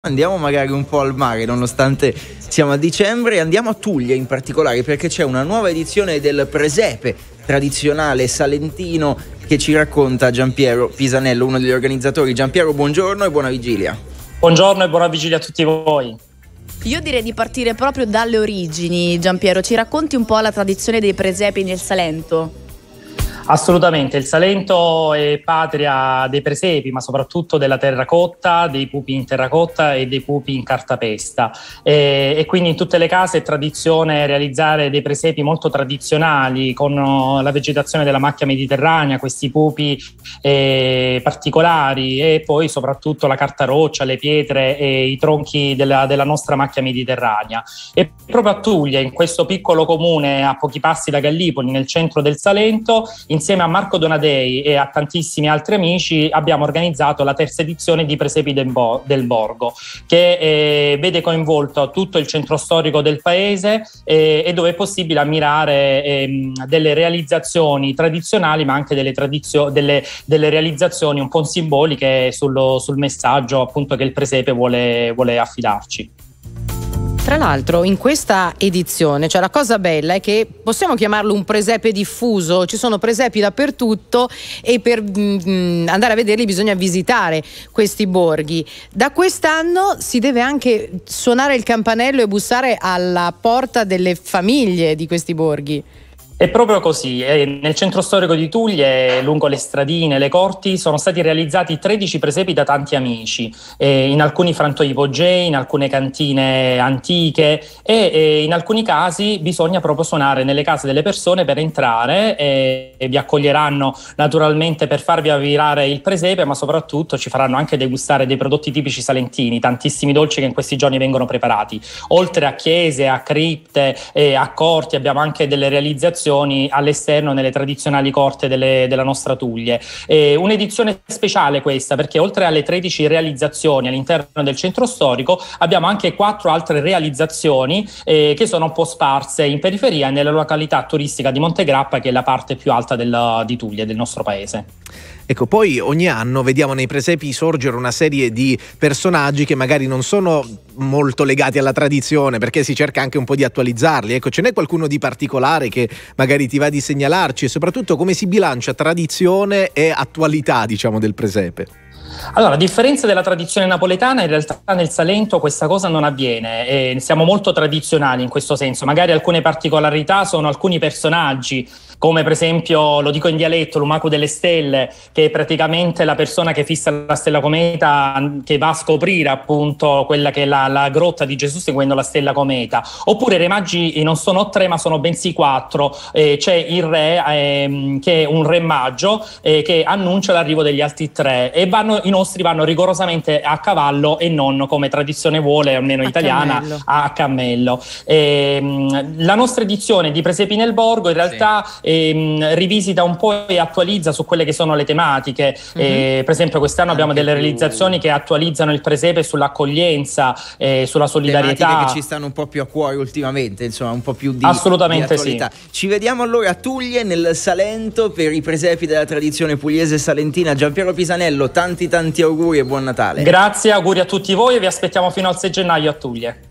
Andiamo magari un po' al mare, nonostante siamo a dicembre, andiamo a Tuglia in particolare perché c'è una nuova edizione del Presepe, tradizionale salentino, che ci racconta Giampiero Pisanello, uno degli organizzatori. Giampiero, buongiorno e buona vigilia. Buongiorno e buona vigilia a tutti voi. Io direi di partire proprio dalle origini, Giampiero. Ci racconti un po' la tradizione dei presepi nel Salento? Assolutamente, il Salento è patria dei presepi, ma soprattutto della terracotta, dei pupi in terracotta e dei pupi in cartapesta. E, e quindi in tutte le case è tradizione realizzare dei presepi molto tradizionali con uh, la vegetazione della macchia mediterranea, questi pupi eh, particolari e poi soprattutto la carta roccia, le pietre e i tronchi della, della nostra macchia mediterranea. E proprio a Tuglia, in questo piccolo comune a pochi passi da Gallipoli, nel centro del Salento, in insieme a Marco Donadei e a tantissimi altri amici abbiamo organizzato la terza edizione di Presepi del, Borgo, che eh, vede coinvolto tutto il centro storico del paese eh, e dove è possibile ammirare eh, delle realizzazioni tradizionali, ma anche delle, tradizio- delle, delle realizzazioni un po' simboliche sullo, sul messaggio appunto che il presepe vuole, vuole affidarci. Tra l'altro in questa edizione, cioè la cosa bella è che possiamo chiamarlo un presepe diffuso, ci sono presepi dappertutto e per mh, mm, mm, andare a vederli bisogna visitare questi borghi. Da quest'anno si deve anche suonare il campanello e bussare alla porta delle famiglie di questi borghi. È proprio così, nel centro storico di Tuglie, lungo le stradine, le corti, sono stati realizzati 13 presepi da tanti amici, eh, in alcuni frantoi ipogei, in alcune cantine antiche e eh, in alcuni casi bisogna proprio suonare nelle case delle persone per entrare e, eh, e vi accoglieranno naturalmente per farvi avvirare il presepe, ma soprattutto ci faranno anche degustare dei prodotti tipici salentini, tantissimi dolci che in questi giorni vengono preparati. Oltre a chiese, a cripte, eh, a corti abbiamo anche delle realizzazioni manifestazioni all'esterno nelle tradizionali corte delle, della nostra Tuglie. Eh, un'edizione speciale questa perché oltre alle 13 realizzazioni all'interno del centro storico abbiamo anche quattro altre realizzazioni eh, che sono un po' sparse in periferia nella località turistica di Montegrappa che è la parte più alta della, di Tuglie del nostro paese. Ecco, poi ogni anno vediamo nei presepi sorgere una serie di personaggi che magari non sono molto legati alla tradizione, perché si cerca anche un po' di attualizzarli. Ecco, ce n'è qualcuno di particolare che magari ti va di segnalarci e soprattutto come si bilancia tradizione e attualità, diciamo, del presepe? Allora, a differenza della tradizione napoletana, in realtà nel Salento questa cosa non avviene, eh, siamo molto tradizionali in questo senso, magari alcune particolarità sono alcuni personaggi, come per esempio, lo dico in dialetto, l'Umaku delle stelle, che è praticamente la persona che fissa la stella cometa, che va a scoprire appunto quella che è la, la grotta di Gesù seguendo la stella cometa. Oppure i re magi non sono tre ma sono bensì quattro, eh, c'è il re eh, che è un re maggio che annuncia l'arrivo degli altri tre e vanno in i nostri vanno rigorosamente a cavallo e non come tradizione vuole, almeno a italiana, cammello. a cammello. E, ehm, la nostra edizione di Presepi nel Borgo in realtà sì. eh, rivisita un po' e attualizza su quelle che sono le tematiche. Mm-hmm. Eh, per esempio, quest'anno Anche abbiamo delle realizzazioni che attualizzano il presepe sull'accoglienza, eh, sulla solidarietà. Tematiche che ci stanno un po' più a cuore ultimamente, insomma, un po' più di Assolutamente di sì. Ci vediamo allora a Tuglie nel Salento per i presepi della tradizione pugliese salentina. Gian Piero Pisanello, tanti tanti tanti auguri e buon Natale. Grazie, auguri a tutti voi e vi aspettiamo fino al 6 gennaio a Tuglie.